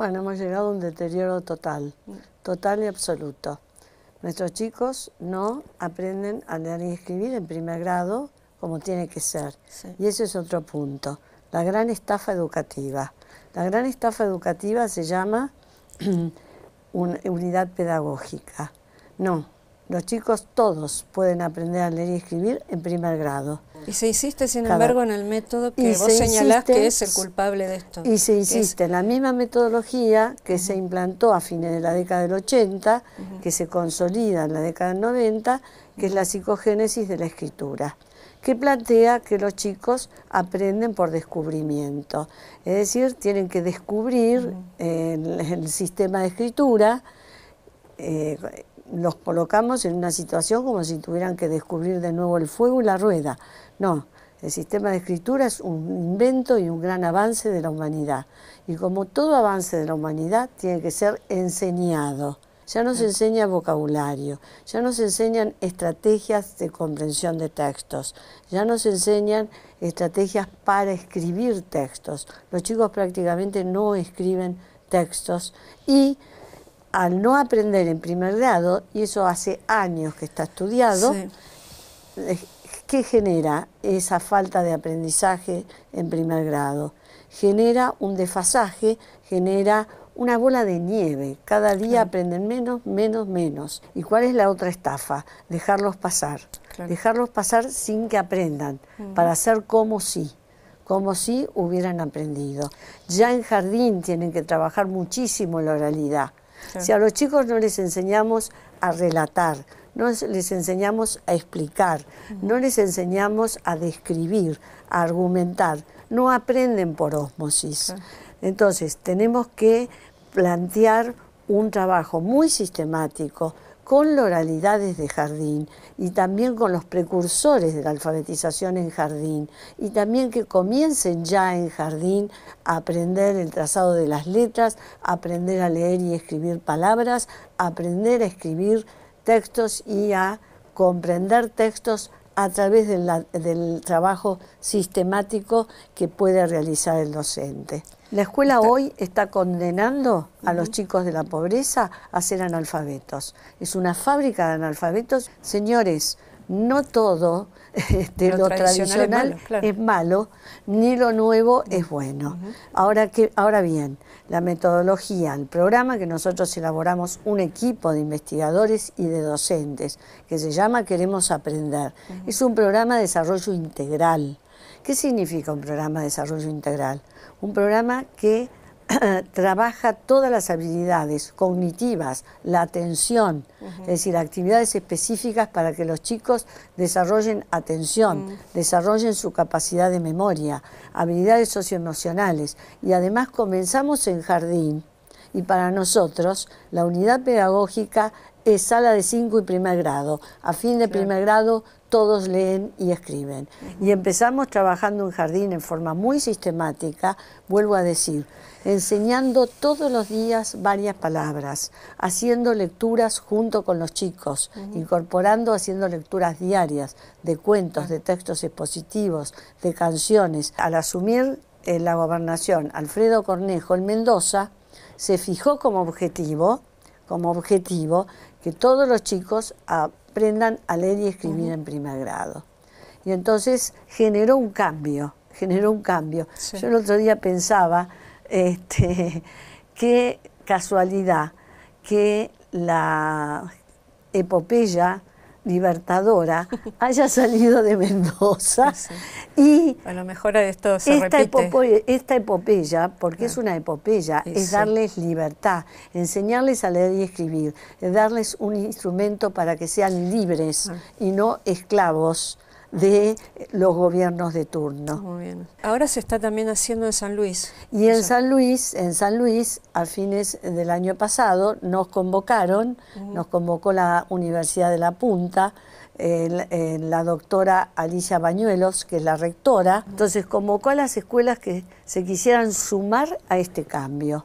Bueno, hemos llegado a un deterioro total, total y absoluto. Nuestros chicos no aprenden a leer y escribir en primer grado como tiene que ser. Y ese es otro punto, la gran estafa educativa. La gran estafa educativa se llama una unidad pedagógica. No, los chicos todos pueden aprender a leer y escribir en primer grado. Y se insiste, sin embargo, en el método que vos señalás que es el culpable de esto. Y se insiste en la misma metodología que se implantó a fines de la década del 80, que se consolida en la década del 90, que es la psicogénesis de la escritura que plantea que los chicos aprenden por descubrimiento, es decir, tienen que descubrir el, sistema de escritura eh, los colocamos en una situación como si tuvieran que descubrir de nuevo el fuego y la rueda. No, el sistema de escritura es un invento y un gran avance de la humanidad. Y como todo avance de la humanidad, tiene que ser enseñado. Ya nos enseña vocabulario, ya nos enseñan estrategias de comprensión de textos, ya nos enseñan estrategias para escribir textos. Los chicos prácticamente no escriben textos y al no aprender en primer grado, y eso hace años que está estudiado, eh, ¿qué genera esa falta de aprendizaje en primer grado? Genera un desfasaje, genera una bola de nieve. Cada día aprenden menos, menos, menos. ¿Y cuál es la otra estafa? Dejarlos pasar. Dejarlos pasar sin que aprendan, para hacer como si como si hubieran aprendido. Ya en jardín tienen que trabajar muchísimo la oralidad, si a los chicos no les enseñamos a relatar, no les enseñamos a explicar, no les enseñamos a describir, a argumentar, no aprenden por osmosis. Entonces, tenemos que plantear un trabajo muy sistemático, con loralidades de jardín y también con los precursores de la alfabetización en jardín y también que comiencen ya en jardín a aprender el trazado de las letras, a aprender a leer y escribir palabras, a aprender a escribir textos y a comprender textos a través del trabajo sistemático que puede realizar el docente. La escuela hoy está condenando a los chicos de la pobreza a ser analfabetos. Es una fábrica de analfabetos. Señores, no todo este, lo, tradicional, es, malo, ni lo nuevo es bueno. ahora, que, ahora bien, la metodología, el programa que nosotros elaboramos un equipo de investigadores y de docentes, que se llama Queremos Aprender, es un programa de desarrollo integral. ¿Qué significa un programa de desarrollo integral? Un programa que trabaja todas las habilidades cognitivas, la atención, es decir, actividades específicas para que los chicos desarrollen atención, desarrollen su capacidad de memoria, habilidades socioemocionales. Y además comenzamos en jardín y para nosotros la unidad pedagógica es sala de 5 y primer grado. A fin de primer grado todos leen y escriben. Y empezamos trabajando en jardín en forma muy sistemática, vuelvo a decir, enseñando todos los días varias palabras, haciendo lecturas junto con los chicos, incorporando, haciendo lecturas diarias de cuentos, de textos expositivos, de canciones. Al asumir eh, la gobernación Alfredo Cornejo en Mendoza, se fijó como objetivo, como objetivo, que todos los chicos aprendan a leer y escribir en primer grado. Y entonces generó un cambio, generó un cambio. Yo el otro día pensaba, este, qué casualidad que la epopeya libertadora haya salido de Mendoza. Y a lo mejor esto esta, Epopeya, porque es una epopeya, es darles libertad, enseñarles a leer y escribir, darles un instrumento para que sean libres ah. y no esclavos de los gobiernos de turno. Ahora se está también haciendo en San Luis. Y en San Luis, en San Luis, a fines del año pasado, nos convocaron, nos convocó la Universidad de La Punta, la doctora Alicia Bañuelos, que es la rectora. Entonces convocó a las escuelas que se quisieran sumar a este cambio.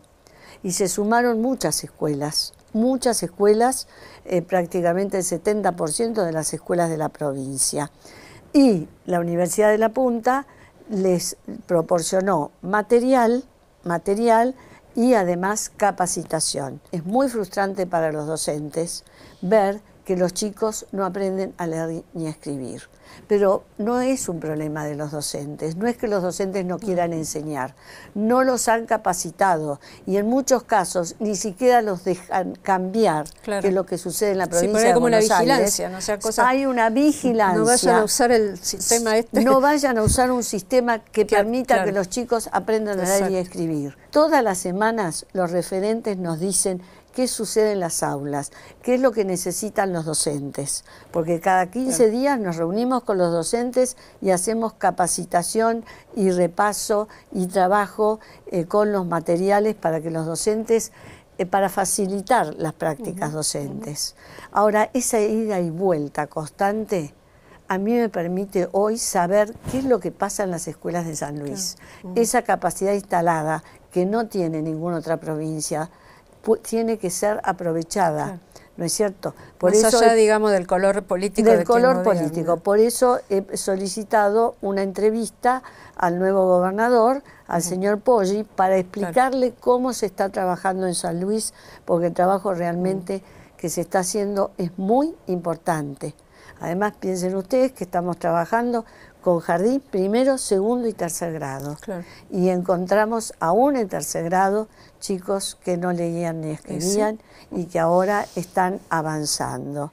Y se sumaron muchas escuelas, muchas escuelas, eh, prácticamente el 70% de las escuelas de la provincia y la Universidad de La Punta les proporcionó material, material y además capacitación. Es muy frustrante para los docentes ver que los chicos no aprenden a leer ni a escribir. Pero no es un problema de los docentes, no es que los docentes no quieran enseñar, no los han capacitado y en muchos casos ni siquiera los dejan cambiar, que es lo que sucede en la provincia de como Buenos una vigilancia, Aires. hay una vigilancia. No vayan a usar el sistema este. No vayan a usar un sistema que permita que los chicos aprendan a leer y a escribir. Todas las semanas los referentes nos dicen qué sucede en las aulas, qué es lo que necesitan los docentes, porque cada 15 días nos reunimos con los docentes y hacemos capacitación y repaso y trabajo eh, con los materiales para que los docentes eh, para facilitar las prácticas docentes. Ahora, esa ida y vuelta constante a mí me permite hoy saber qué es lo que pasa en las escuelas de San Luis. Esa capacidad instalada que no tiene ninguna otra provincia tiene que ser aprovechada. ¿No es cierto? Por eso, ya digamos, del color político. Del color político. Por eso he solicitado una entrevista al nuevo gobernador, al señor Poggi, para explicarle cómo se está trabajando en San Luis, porque el trabajo realmente que se está haciendo es muy importante. Además, piensen ustedes que estamos trabajando con jardín primero, segundo y tercer grado. Y encontramos aún en tercer grado chicos que no leían ni escribían y que ahora están avanzando.